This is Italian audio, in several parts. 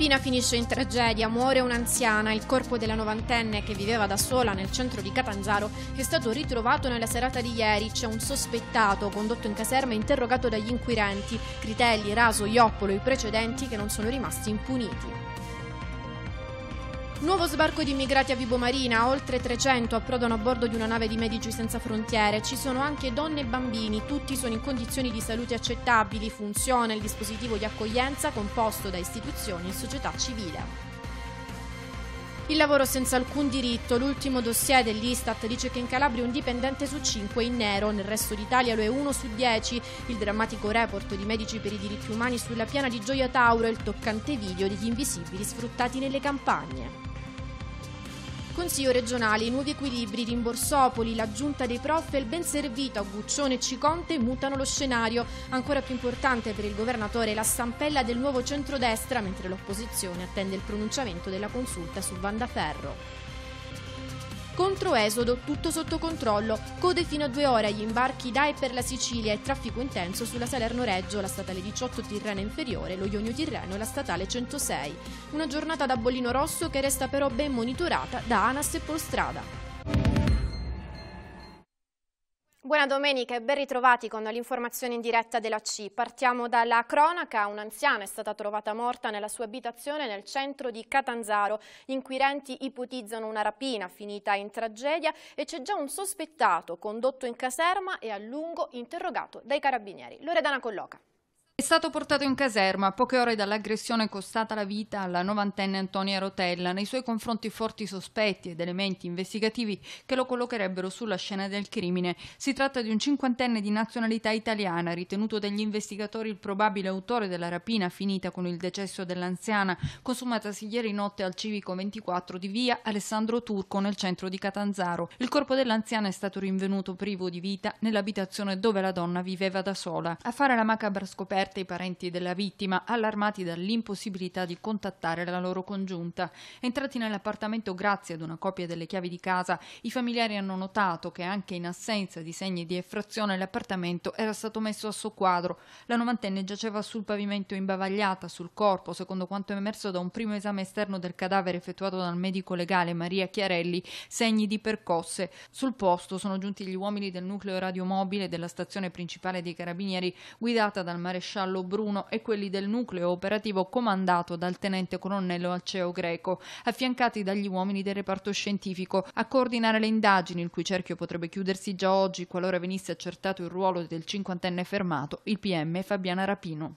bambina finisce in tragedia, muore un'anziana, il corpo della novantenne che viveva da sola nel centro di Catanzaro è stato ritrovato nella serata di ieri, c'è un sospettato condotto in caserma e interrogato dagli inquirenti, Critelli, Raso, Ioppolo, i precedenti che non sono rimasti impuniti. Nuovo sbarco di immigrati a Vibo Marina, oltre 300 approdano a bordo di una nave di Medici Senza Frontiere. Ci sono anche donne e bambini, tutti sono in condizioni di salute accettabili, funziona il dispositivo di accoglienza composto da istituzioni e società civile. Il lavoro senza alcun diritto, l'ultimo dossier dell'Istat dice che in Calabria un dipendente su cinque è in nero, nel resto d'Italia lo è uno su dieci. Il drammatico report di Medici per i diritti umani sulla piana di Gioia Tauro e il toccante video degli invisibili sfruttati nelle campagne. Consiglio regionale, i nuovi equilibri, rimborsopoli, l'aggiunta dei prof e il ben servito a Guccione e Ciconte mutano lo scenario. Ancora più importante per il governatore la stampella del nuovo centrodestra, mentre l'opposizione attende il pronunciamento della consulta su Vandaferro. Contro Esodo, tutto sotto controllo, code fino a due ore agli imbarchi da e per la Sicilia e traffico intenso sulla Salerno-Reggio, la statale 18 Tirrena inferiore, lo Ionio Tirreno e la statale 106. Una giornata da bollino rosso che resta però ben monitorata da ANAS e Polstrada. Buona domenica e ben ritrovati con l'informazione in diretta della C. Partiamo dalla cronaca. Un'anziana è stata trovata morta nella sua abitazione nel centro di Catanzaro. Gli inquirenti ipotizzano una rapina finita in tragedia e c'è già un sospettato condotto in caserma e a lungo interrogato dai carabinieri. Loredana Colloca. È stato portato in caserma a poche ore dall'aggressione costata la vita alla novantenne Antonia Rotella, nei suoi confronti forti sospetti ed elementi investigativi che lo collocherebbero sulla scena del crimine. Si tratta di un cinquantenne di nazionalità italiana, ritenuto dagli investigatori il probabile autore della rapina finita con il decesso dell'anziana, consumatasi ieri notte al civico 24 di via Alessandro Turco nel centro di Catanzaro. Il corpo dell'anziana è stato rinvenuto privo di vita nell'abitazione dove la donna viveva da sola. A fare la macabra scoperta aperte i parenti della vittima, allarmati dall'impossibilità di contattare la loro congiunta. Entrati nell'appartamento grazie ad una copia delle chiavi di casa, i familiari hanno notato che anche in assenza di segni di effrazione l'appartamento era stato messo a soquadro. La novantenne giaceva sul pavimento imbavagliata sul corpo, secondo quanto emerso da un primo esame esterno del cadavere effettuato dal medico legale Maria Chiarelli, segni di percosse. Sul posto sono giunti gli uomini del nucleo radiomobile della stazione principale dei carabinieri guidata dal maresciallo maresciallo Bruno e quelli del nucleo operativo comandato dal tenente colonnello Alceo Greco, affiancati dagli uomini del reparto scientifico, a coordinare le indagini, il cui cerchio potrebbe chiudersi già oggi qualora venisse accertato il ruolo del cinquantenne fermato, il PM Fabiana Rapino.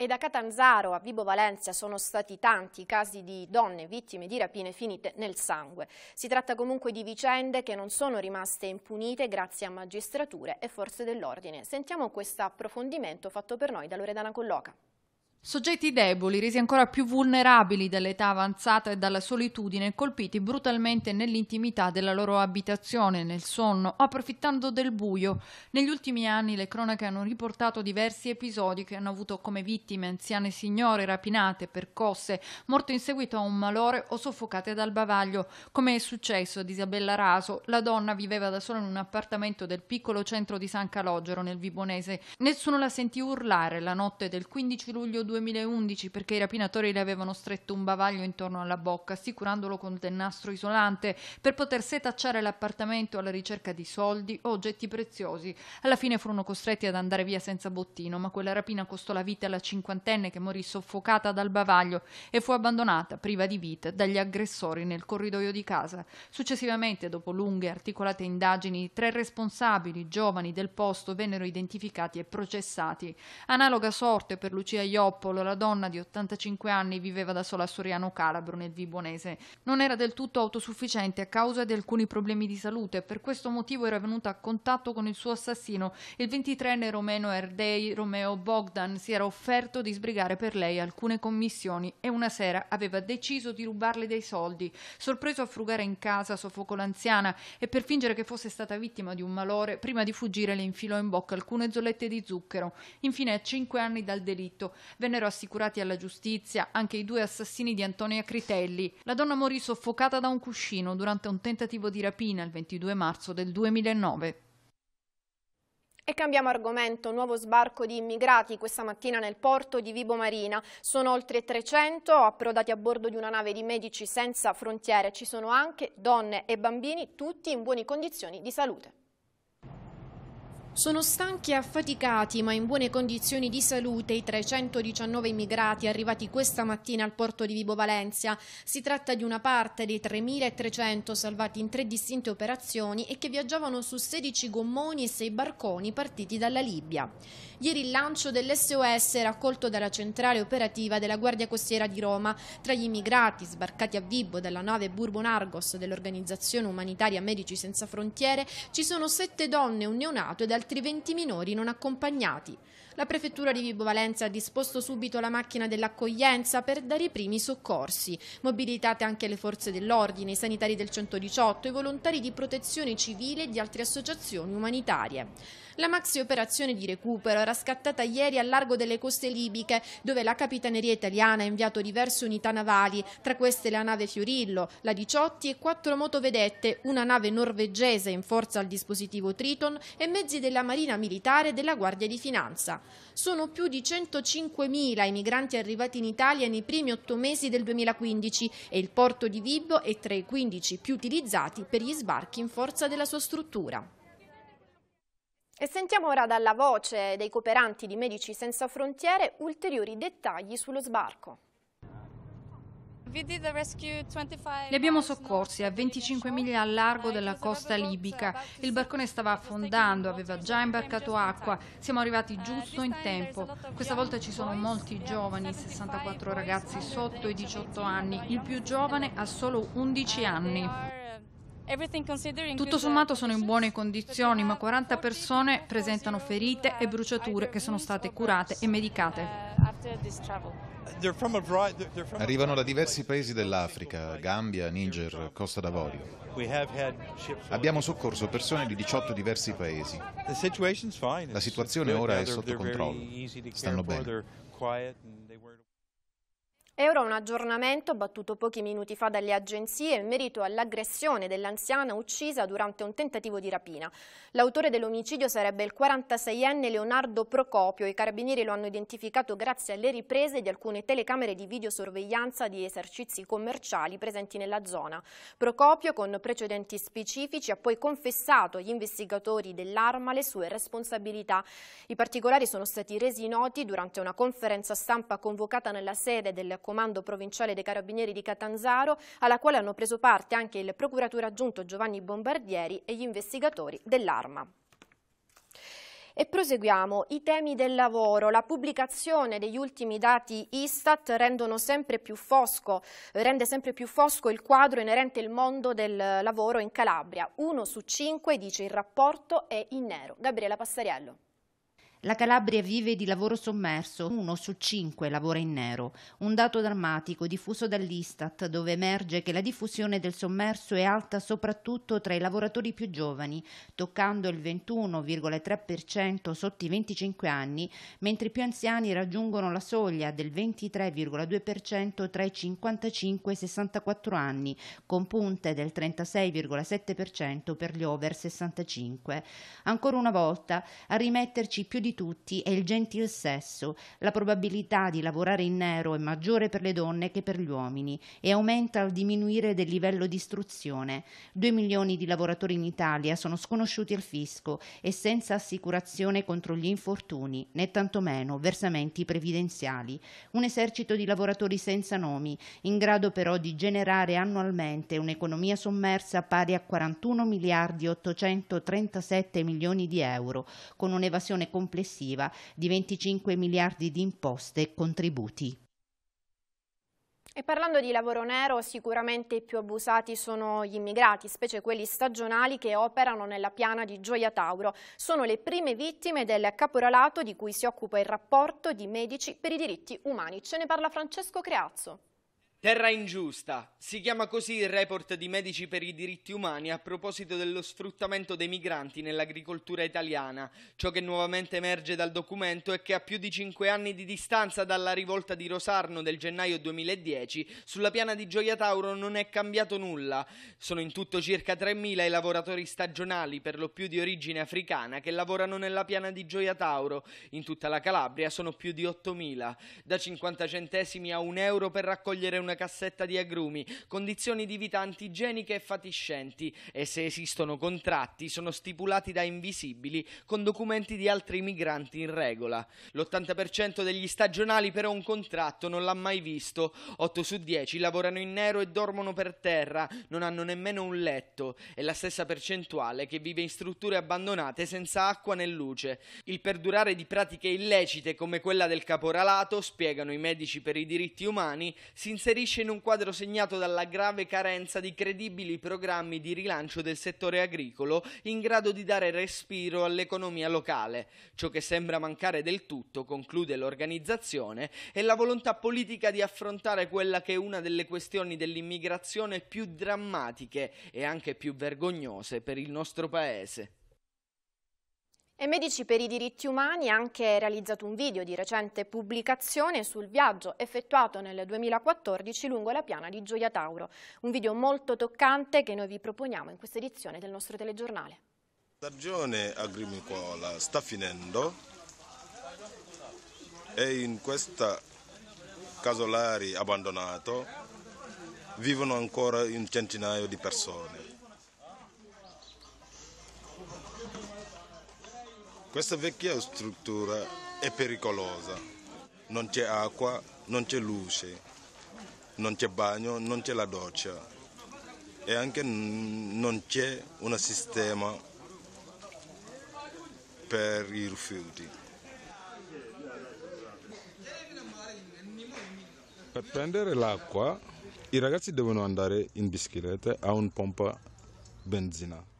E da Catanzaro a Vibo Valencia sono stati tanti i casi di donne vittime di rapine finite nel sangue. Si tratta comunque di vicende che non sono rimaste impunite grazie a magistrature e forze dell'ordine. Sentiamo questo approfondimento fatto per noi da Loredana Colloca. Soggetti deboli, resi ancora più vulnerabili dall'età avanzata e dalla solitudine, colpiti brutalmente nell'intimità della loro abitazione, nel sonno o approfittando del buio. Negli ultimi anni le cronache hanno riportato diversi episodi che hanno avuto come vittime anziane signore rapinate, percosse, morte in seguito a un malore o soffocate dal bavaglio, come è successo ad Isabella Raso. La donna viveva da sola in un appartamento del piccolo centro di San Calogero nel Vibonese. Nessuno la sentì urlare la notte del 15 luglio 2011 perché i rapinatori le avevano stretto un bavaglio intorno alla bocca, assicurandolo con del nastro isolante per poter setacciare l'appartamento alla ricerca di soldi o oggetti preziosi. Alla fine furono costretti ad andare via senza bottino, ma quella rapina costò la vita alla cinquantenne che morì soffocata dal bavaglio e fu abbandonata priva di vita dagli aggressori nel corridoio di casa. Successivamente, dopo lunghe e articolate indagini, tre responsabili giovani del posto vennero identificati e processati. Analoga sorte per Lucia Iop Roppolo, la donna di 85 anni viveva da sola a Soriano Calabro, nel Vibonese. Non era del tutto autosufficiente a causa di alcuni problemi di salute e per questo motivo era venuta a contatto con il suo assassino. Il 23enne romeno Erdei Romeo Bogdan si era offerto di sbrigare per lei alcune commissioni e una sera aveva deciso di rubarle dei soldi. Sorpreso a frugare in casa, soffocò l'anziana e per fingere che fosse stata vittima di un malore, prima di fuggire le infilò in bocca alcune zolette di zucchero. Infine, a cinque anni dal delitto, venne vennero assicurati alla giustizia anche i due assassini di Antonia Critelli. La donna morì soffocata da un cuscino durante un tentativo di rapina il 22 marzo del 2009. E cambiamo argomento, nuovo sbarco di immigrati questa mattina nel porto di Vibo Marina. Sono oltre 300 approdati a bordo di una nave di Medici Senza Frontiere. Ci sono anche donne e bambini, tutti in buone condizioni di salute. Sono stanchi e affaticati ma in buone condizioni di salute i 319 immigrati arrivati questa mattina al porto di Vibo Valencia. Si tratta di una parte dei 3.300 salvati in tre distinte operazioni e che viaggiavano su 16 gommoni e 6 barconi partiti dalla Libia. Ieri il lancio dell'SOS raccolto dalla centrale operativa della Guardia Costiera di Roma. Tra gli immigrati sbarcati a Vibo dalla nave Bourbon Argos dell'organizzazione umanitaria Medici Senza Frontiere ci sono sette donne, un neonato ed altri 20 minori non accompagnati. La prefettura di Vibo Valenza ha disposto subito la macchina dell'accoglienza per dare i primi soccorsi. Mobilitate anche le forze dell'ordine, i sanitari del 118, i volontari di protezione civile e di altre associazioni umanitarie. La maxi operazione di recupero era scattata ieri al largo delle coste libiche, dove la Capitaneria italiana ha inviato diverse unità navali, tra queste la nave Fiorillo, la Diciotti e quattro motovedette, una nave norvegese in forza al dispositivo Triton e mezzi della Marina Militare e della Guardia di Finanza. Sono più di 105.000 i migranti arrivati in Italia nei primi otto mesi del 2015 e il porto di Vibbo è tra i 15 più utilizzati per gli sbarchi in forza della sua struttura. E sentiamo ora dalla voce dei cooperanti di Medici Senza Frontiere ulteriori dettagli sullo sbarco. Li abbiamo soccorsi a 25 miglia al largo della costa uh, libica. Il barcone stava affondando, aveva già imbarcato acqua. Siamo arrivati uh, giusto in tempo. Questa volta ci sono molti giovani, 64 ragazzi sotto i 18 anni. Il più giovane ha solo 11 anni. Uh, Tutto sommato sono in buone condizioni, ma 40 persone presentano ferite e bruciature che sono state curate e medicate. Arrivano da diversi paesi dell'Africa, Gambia, Niger, Costa d'Avorio. Abbiamo soccorso persone di 18 diversi paesi. La situazione ora è sotto controllo. Stanno bene. E ora un aggiornamento battuto pochi minuti fa dalle agenzie in merito all'aggressione dell'anziana uccisa durante un tentativo di rapina. L'autore dell'omicidio sarebbe il 46enne Leonardo Procopio. I carabinieri lo hanno identificato grazie alle riprese di alcune telecamere di videosorveglianza di esercizi commerciali presenti nella zona. Procopio, con precedenti specifici, ha poi confessato agli investigatori dell'arma le sue responsabilità. I particolari sono stati resi noti durante una conferenza stampa convocata nella sede del comando provinciale dei carabinieri di Catanzaro, alla quale hanno preso parte anche il procuratore aggiunto Giovanni Bombardieri e gli investigatori dell'Arma. E proseguiamo. I temi del lavoro. La pubblicazione degli ultimi dati Istat sempre fosco, rende sempre più fosco il quadro inerente al mondo del lavoro in Calabria. Uno su cinque, dice il rapporto, è in nero. Gabriela Passariello. La Calabria vive di lavoro sommerso, uno su cinque lavora in nero, un dato drammatico diffuso dall'Istat dove emerge che la diffusione del sommerso è alta soprattutto tra i lavoratori più giovani, toccando il 21,3% sotto i 25 anni, mentre i più anziani raggiungono la soglia del 23,2% tra i 55 e i 64 anni, con punte del 36,7% per gli over 65. Ancora una volta, a rimetterci più di di tutti è il gentil sesso. La probabilità di lavorare in nero è maggiore per le donne che per gli uomini e aumenta al diminuire del livello di istruzione. Due milioni di lavoratori in Italia sono sconosciuti al fisco e senza assicurazione contro gli infortuni, né tantomeno versamenti previdenziali. Un esercito di lavoratori senza nomi, in grado però di generare annualmente un'economia sommersa pari a 41 miliardi 837 milioni di euro, con un'evasione completa complessiva di 25 miliardi di imposte e contributi. E parlando di lavoro nero, sicuramente i più abusati sono gli immigrati, specie quelli stagionali che operano nella piana di Gioia Tauro. Sono le prime vittime del caporalato di cui si occupa il rapporto di Medici per i diritti umani. Ce ne parla Francesco Creazzo. Terra ingiusta. Si chiama così il report di Medici per i diritti umani a proposito dello sfruttamento dei migranti nell'agricoltura italiana. Ciò che nuovamente emerge dal documento è che a più di cinque anni di distanza dalla rivolta di Rosarno del gennaio 2010, sulla piana di Gioia Tauro non è cambiato nulla. Sono in tutto circa 3.000 i lavoratori stagionali, per lo più di origine africana, che lavorano nella piana di Gioia Tauro. In tutta la Calabria sono più di 8.000, da 50 centesimi a un euro per raccogliere un una cassetta di agrumi, condizioni di vita antigeniche e fatiscenti e se esistono contratti sono stipulati da invisibili con documenti di altri migranti in regola. L'80% degli stagionali però un contratto non l'ha mai visto, 8 su 10 lavorano in nero e dormono per terra, non hanno nemmeno un letto e la stessa percentuale che vive in strutture abbandonate senza acqua né luce. Il perdurare di pratiche illecite come quella del caporalato, spiegano i medici per i diritti umani, si inserisce inserisce in un quadro segnato dalla grave carenza di credibili programmi di rilancio del settore agricolo in grado di dare respiro all'economia locale. Ciò che sembra mancare del tutto, conclude l'organizzazione, è la volontà politica di affrontare quella che è una delle questioni dell'immigrazione più drammatiche e anche più vergognose per il nostro Paese. E Medici per i diritti umani ha anche realizzato un video di recente pubblicazione sul viaggio effettuato nel 2014 lungo la piana di Gioia Tauro. Un video molto toccante che noi vi proponiamo in questa edizione del nostro telegiornale. La stagione agricola sta finendo e in questa casolari abbandonato vivono ancora un centinaio di persone Questa vecchia struttura è pericolosa, non c'è acqua, non c'è luce, non c'è bagno, non c'è la doccia e anche non c'è un sistema per i rifiuti. Per prendere l'acqua i ragazzi devono andare in bicicletta a un pompa benzina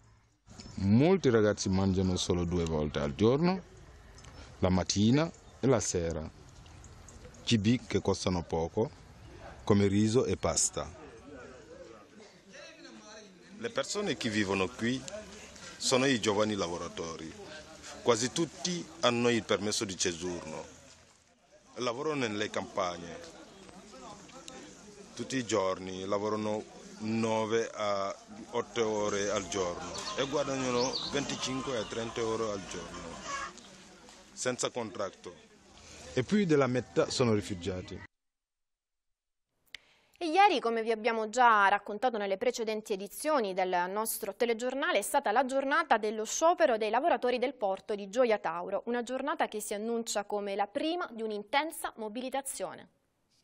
molti ragazzi mangiano solo due volte al giorno, la mattina e la sera, cibi che costano poco, come riso e pasta. Le persone che vivono qui sono i giovani lavoratori. Quasi tutti hanno il permesso di cesurno. Lavorano nelle campagne. Tutti i giorni lavorano 9 a 8 ore al giorno e guadagnano 25 a 30 euro al giorno, senza contratto. E più della metà sono rifugiati. E ieri, come vi abbiamo già raccontato nelle precedenti edizioni del nostro telegiornale, è stata la giornata dello sciopero dei lavoratori del porto di Gioia Tauro, una giornata che si annuncia come la prima di un'intensa mobilitazione.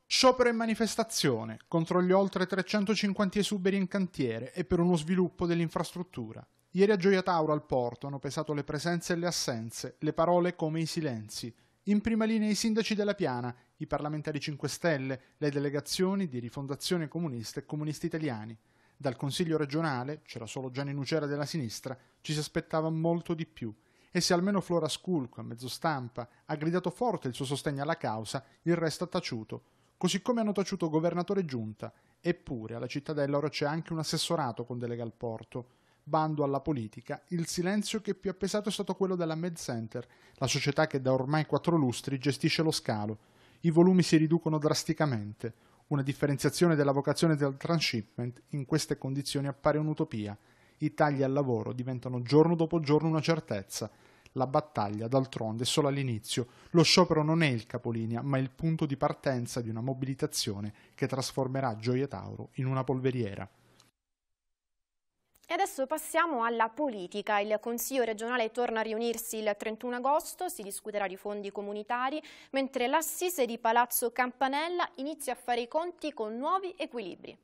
Sciopero e manifestazione contro gli oltre 350 esuberi in cantiere e per uno sviluppo dell'infrastruttura. Ieri a Gioia Tauro al porto hanno pesato le presenze e le assenze, le parole come i silenzi. In prima linea i sindaci della Piana, i parlamentari 5 Stelle, le delegazioni di Rifondazione Comunista e Comunisti Italiani. Dal Consiglio regionale, c'era solo Gianni Nucera della sinistra, ci si aspettava molto di più. E se almeno Flora Sculco, a mezzo stampa, ha gridato forte il suo sostegno alla causa, il resto ha taciuto, Così come hanno taciuto governatore e giunta, eppure alla cittadella ora c'è anche un assessorato con delega al porto. Bando alla politica, il silenzio che più appesato è stato quello della Med Center, la società che da ormai quattro lustri gestisce lo scalo. I volumi si riducono drasticamente. Una differenziazione della vocazione del transshipment in queste condizioni appare un'utopia. I tagli al lavoro diventano giorno dopo giorno una certezza. La battaglia, d'altronde, è solo all'inizio. Lo sciopero non è il capolinea, ma il punto di partenza di una mobilitazione che trasformerà Gioia Tauro in una polveriera. E adesso passiamo alla politica. Il Consiglio regionale torna a riunirsi il 31 agosto, si discuterà di fondi comunitari, mentre l'assise di Palazzo Campanella inizia a fare i conti con nuovi equilibri.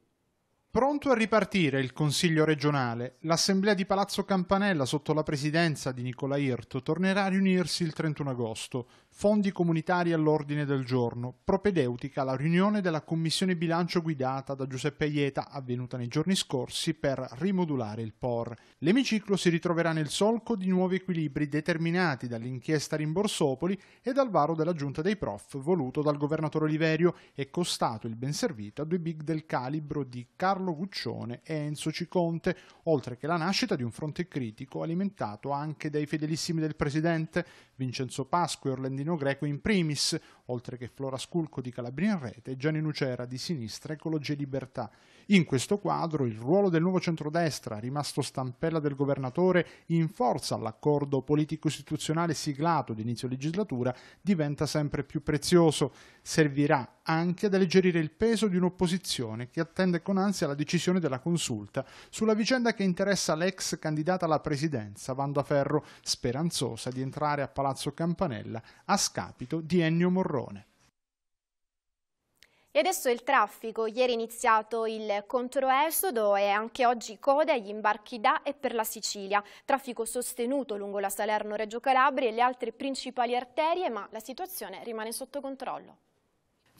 Pronto a ripartire il Consiglio regionale, l'Assemblea di Palazzo Campanella sotto la presidenza di Nicola Irto tornerà a riunirsi il 31 agosto. Fondi comunitari all'ordine del giorno, propedeutica alla riunione della Commissione bilancio guidata da Giuseppe Ieta avvenuta nei giorni scorsi per rimodulare il POR. L'emiciclo si ritroverà nel solco di nuovi equilibri determinati dall'inchiesta Rimborsopoli e dal varo della giunta dei prof voluto dal governatore Oliverio e costato il benservito a due big del calibro di Carlo Carlo Guccione e Enzo Ciconte, oltre che la nascita di un fronte critico alimentato anche dai fedelissimi del presidente, Vincenzo Pasqua e Orlandino Greco in primis, oltre che Flora Sculco di Calabria in rete e Gianni Nucera di sinistra Ecologia e Libertà. In questo quadro il ruolo del nuovo centrodestra, rimasto stampella del governatore in forza all'accordo politico-istituzionale siglato d'inizio legislatura, diventa sempre più prezioso. Servirà anche ad alleggerire il peso di un'opposizione che attende con ansia la decisione della consulta sulla vicenda che interessa l'ex candidata alla presidenza, Vanda Ferro, speranzosa di entrare a Palazzo Palazzo Campanella a scapito di Ennio Morrone. E adesso il traffico. Ieri è iniziato il controesodo e anche oggi code agli imbarchi da e per la Sicilia. Traffico sostenuto lungo la Salerno-Reggio Calabria e le altre principali arterie, ma la situazione rimane sotto controllo.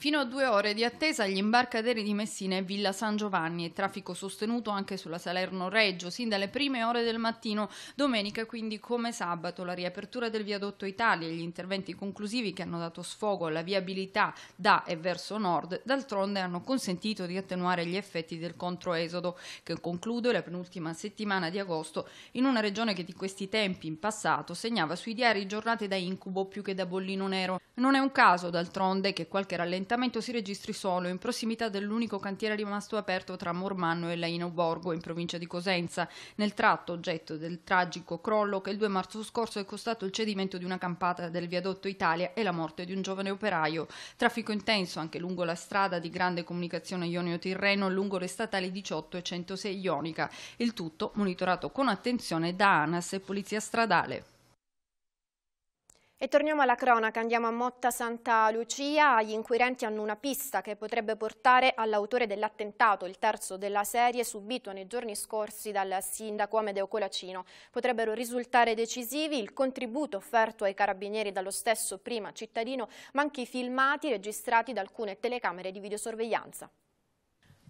Fino a due ore di attesa agli imbarcaderi di Messina e Villa San Giovanni traffico sostenuto anche sulla Salerno-Reggio sin dalle prime ore del mattino. Domenica quindi come sabato la riapertura del viadotto Italia e gli interventi conclusivi che hanno dato sfogo alla viabilità da e verso nord d'altronde hanno consentito di attenuare gli effetti del controesodo che conclude la penultima settimana di agosto in una regione che di questi tempi in passato segnava sui diari giornate da incubo più che da bollino nero. Non è un caso, d'altronde, che qualche rallentamento si registri solo in prossimità dell'unico cantiere rimasto aperto tra Mormanno e Laino Borgo, in provincia di Cosenza, nel tratto oggetto del tragico crollo che il 2 marzo scorso è costato il cedimento di una campata del viadotto Italia e la morte di un giovane operaio. Traffico intenso anche lungo la strada di grande comunicazione Ionio-Tirreno, lungo le statali 18 e 106 Ionica. Il tutto monitorato con attenzione da ANAS e Polizia Stradale. E torniamo alla cronaca, andiamo a Motta Santa Lucia. Gli inquirenti hanno una pista che potrebbe portare all'autore dell'attentato, il terzo della serie, subito nei giorni scorsi dal sindaco Amedeo Colacino. Potrebbero risultare decisivi il contributo offerto ai carabinieri dallo stesso prima cittadino, ma anche i filmati registrati da alcune telecamere di videosorveglianza.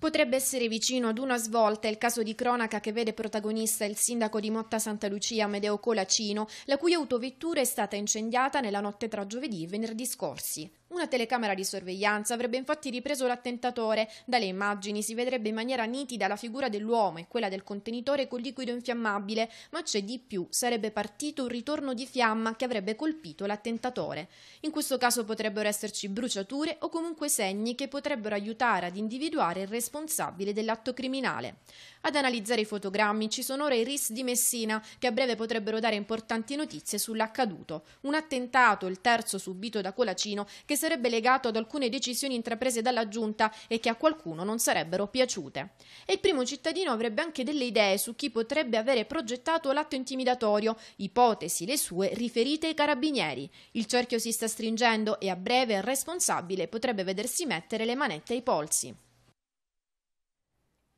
Potrebbe essere vicino ad una svolta il caso di cronaca che vede protagonista il sindaco di Motta Santa Lucia, Medeo Colacino, la cui autovettura è stata incendiata nella notte tra giovedì e venerdì scorsi. Una telecamera di sorveglianza avrebbe infatti ripreso l'attentatore. Dalle immagini si vedrebbe in maniera nitida la figura dell'uomo e quella del contenitore con liquido infiammabile, ma c'è di più, sarebbe partito un ritorno di fiamma che avrebbe colpito l'attentatore. In questo caso potrebbero esserci bruciature o comunque segni che potrebbero aiutare ad individuare il responsabile dell'atto criminale. Ad analizzare i fotogrammi ci sono ora i RIS di Messina, che a breve potrebbero dare importanti notizie sull'accaduto. Un attentato, il terzo subito da Colacino, che sarebbe legato ad alcune decisioni intraprese dalla giunta e che a qualcuno non sarebbero piaciute. E il primo cittadino avrebbe anche delle idee su chi potrebbe avere progettato l'atto intimidatorio, ipotesi le sue riferite ai carabinieri. Il cerchio si sta stringendo e a breve il responsabile potrebbe vedersi mettere le manette ai polsi.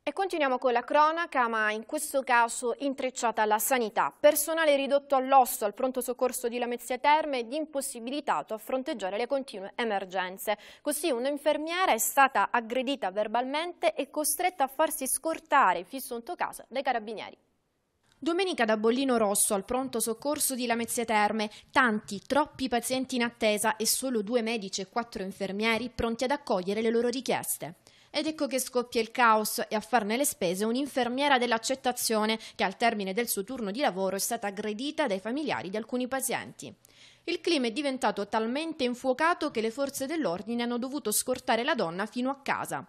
E continuiamo con la cronaca, ma in questo caso intrecciata alla sanità. Personale ridotto all'osso al pronto soccorso di Lamezia Terme ed impossibilitato a fronteggiare le continue emergenze. Così un'infermiera è stata aggredita verbalmente e costretta a farsi scortare, fisso unto casa, dai carabinieri. Domenica da Bollino Rosso al pronto soccorso di Lamezia Terme, tanti, troppi pazienti in attesa e solo due medici e quattro infermieri pronti ad accogliere le loro richieste. Ed ecco che scoppia il caos e a farne le spese un'infermiera dell'accettazione che al termine del suo turno di lavoro è stata aggredita dai familiari di alcuni pazienti. Il clima è diventato talmente infuocato che le forze dell'ordine hanno dovuto scortare la donna fino a casa.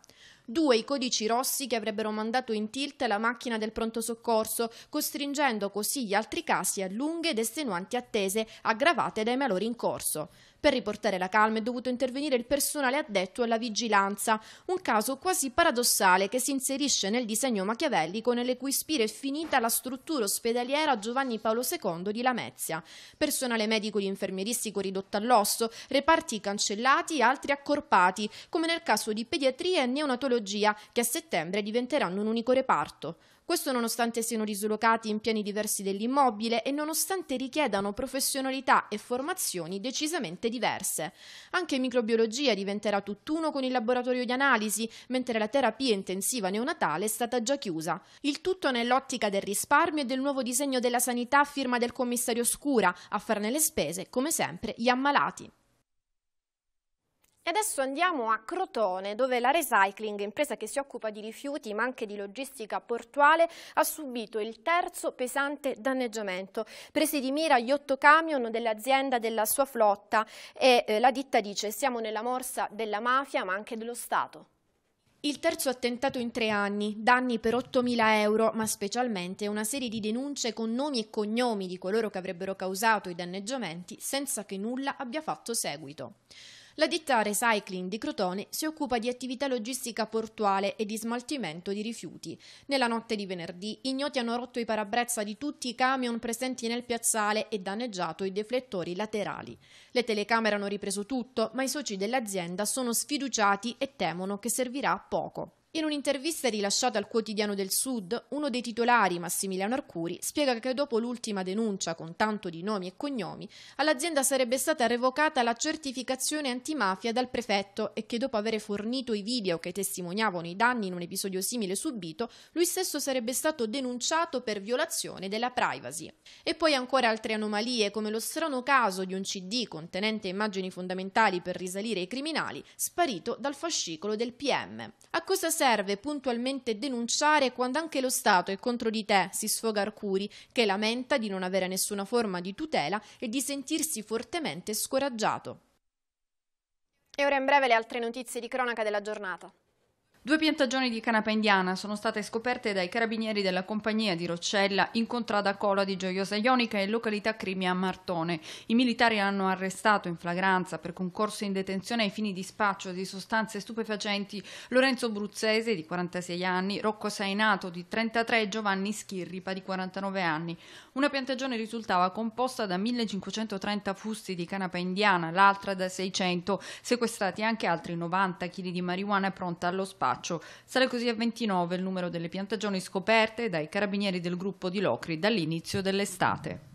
Due i codici rossi che avrebbero mandato in tilt la macchina del pronto soccorso, costringendo così gli altri casi a lunghe ed estenuanti attese aggravate dai malori in corso. Per riportare la calma è dovuto intervenire il personale addetto alla vigilanza, un caso quasi paradossale che si inserisce nel disegno machiavellico nelle cui spire è finita la struttura ospedaliera Giovanni Paolo II di Lamezia. Personale medico e infermieristico ridotto all'osso, reparti cancellati e altri accorpati, come nel caso di pediatria e neonatologia, che a settembre diventeranno un unico reparto. Questo nonostante siano dislocati in piani diversi dell'immobile e nonostante richiedano professionalità e formazioni decisamente diverse. Anche microbiologia diventerà tutt'uno con il laboratorio di analisi, mentre la terapia intensiva neonatale è stata già chiusa. Il tutto nell'ottica del risparmio e del nuovo disegno della sanità firma del commissario Scura, a farne le spese, come sempre, gli ammalati. E adesso andiamo a Crotone, dove la Recycling, impresa che si occupa di rifiuti ma anche di logistica portuale, ha subito il terzo pesante danneggiamento. Presi di mira gli otto camion dell'azienda della sua flotta e eh, la ditta dice siamo nella morsa della mafia ma anche dello Stato. Il terzo attentato in tre anni, danni per 8.000 euro, ma specialmente una serie di denunce con nomi e cognomi di coloro che avrebbero causato i danneggiamenti senza che nulla abbia fatto seguito. La ditta Recycling di Crotone si occupa di attività logistica portuale e di smaltimento di rifiuti. Nella notte di venerdì ignoti hanno rotto i parabrezza di tutti i camion presenti nel piazzale e danneggiato i deflettori laterali. Le telecamere hanno ripreso tutto, ma i soci dell'azienda sono sfiduciati e temono che servirà poco. In un'intervista rilasciata al quotidiano del Sud, uno dei titolari, Massimiliano Arcuri, spiega che dopo l'ultima denuncia con tanto di nomi e cognomi, all'azienda sarebbe stata revocata la certificazione antimafia dal prefetto e che dopo aver fornito i video che testimoniavano i danni in un episodio simile subito, lui stesso sarebbe stato denunciato per violazione della privacy. E poi ancora altre anomalie, come lo strano caso di un CD contenente immagini fondamentali per risalire ai criminali, sparito dal fascicolo del PM. A cosa serve serve puntualmente denunciare quando anche lo Stato è contro di te, si sfoga Arcuri, che lamenta di non avere nessuna forma di tutela e di sentirsi fortemente scoraggiato. E ora in breve le altre notizie di cronaca della giornata. Due piantagioni di canapa indiana sono state scoperte dai carabinieri della compagnia di Roccella in contrada Cola di Gioiosa Ionica e località Crimea Martone. I militari hanno arrestato in flagranza per concorso in detenzione ai fini di spaccio di sostanze stupefacenti Lorenzo Bruzzese di 46 anni, Rocco Sainato di 33 e Giovanni Schirripa di 49 anni. Una piantagione risultava composta da 1530 fusti di canapa indiana, l'altra da 600, sequestrati anche altri 90 kg di marijuana pronta allo spaccio Boccaccio. Sale così a 29 il numero delle piantagioni scoperte dai carabinieri del gruppo di Locri dall'inizio dell'estate.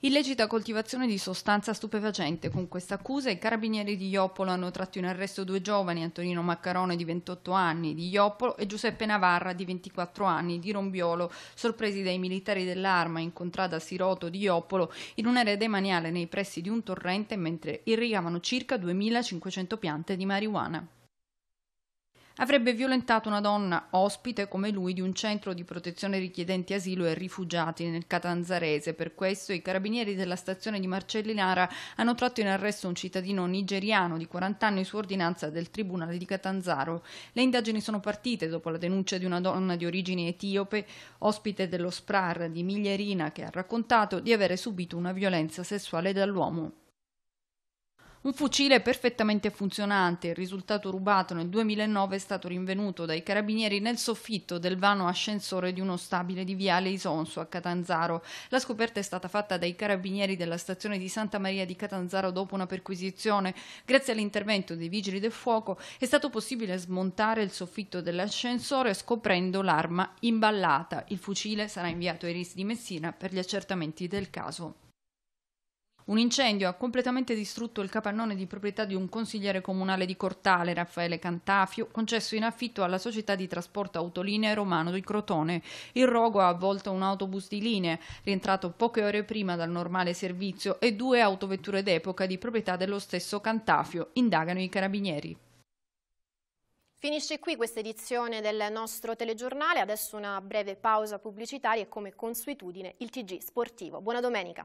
Illecita coltivazione di sostanza stupefacente. Con questa accusa i carabinieri di Ioppolo hanno tratto in arresto due giovani, Antonino Maccarone di 28 anni di Ioppolo e Giuseppe Navarra di 24 anni di Rombiolo, sorpresi dai militari dell'arma incontrata a Siroto di Ioppolo in un'area demaniale nei pressi di un torrente mentre irrigavano circa 2500 piante di marijuana avrebbe violentato una donna ospite come lui di un centro di protezione richiedenti asilo e rifugiati nel Catanzarese. Per questo i carabinieri della stazione di Marcellinara hanno tratto in arresto un cittadino nigeriano di 40 anni su ordinanza del Tribunale di Catanzaro. Le indagini sono partite dopo la denuncia di una donna di origine etiope, ospite dello SPRAR di Miglierina, che ha raccontato di avere subito una violenza sessuale dall'uomo. Un fucile perfettamente funzionante, il risultato rubato nel 2009, è stato rinvenuto dai carabinieri nel soffitto del vano ascensore di uno stabile di Viale Isonso a Catanzaro. La scoperta è stata fatta dai carabinieri della stazione di Santa Maria di Catanzaro dopo una perquisizione. Grazie all'intervento dei vigili del fuoco è stato possibile smontare il soffitto dell'ascensore scoprendo l'arma imballata. Il fucile sarà inviato ai RIS di Messina per gli accertamenti del caso. Un incendio ha completamente distrutto il capannone di proprietà di un consigliere comunale di Cortale, Raffaele Cantafio, concesso in affitto alla società di trasporto autolinea Romano di Crotone. Il rogo ha avvolto un autobus di linea, rientrato poche ore prima dal normale servizio, e due autovetture d'epoca di proprietà dello stesso Cantafio, indagano i carabinieri. Finisce qui questa edizione del nostro telegiornale, adesso una breve pausa pubblicitaria e come consuetudine il TG sportivo. Buona domenica.